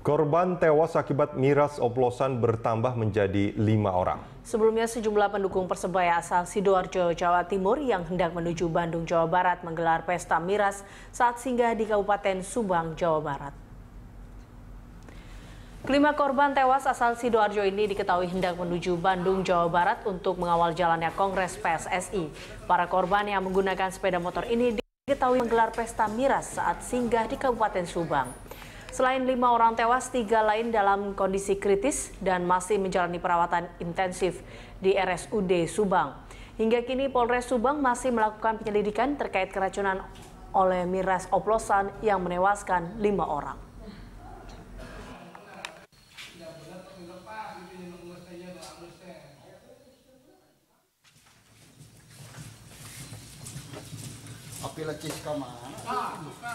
Korban tewas akibat miras oplosan bertambah menjadi lima orang. Sebelumnya sejumlah pendukung Persebaya asal Sidoarjo, Jawa Timur yang hendak menuju Bandung, Jawa Barat menggelar pesta miras saat singgah di Kabupaten Subang, Jawa Barat. Kelima korban tewas asal Sidoarjo ini diketahui hendak menuju Bandung, Jawa Barat untuk mengawal jalannya Kongres PSSI. Para korban yang menggunakan sepeda motor ini diketahui menggelar pesta miras saat singgah di Kabupaten Subang. Selain lima orang tewas, tiga lain dalam kondisi kritis dan masih menjalani perawatan intensif di RSUD Subang. Hingga kini Polres Subang masih melakukan penyelidikan terkait keracunan oleh miras oplosan yang menewaskan lima orang. Ah,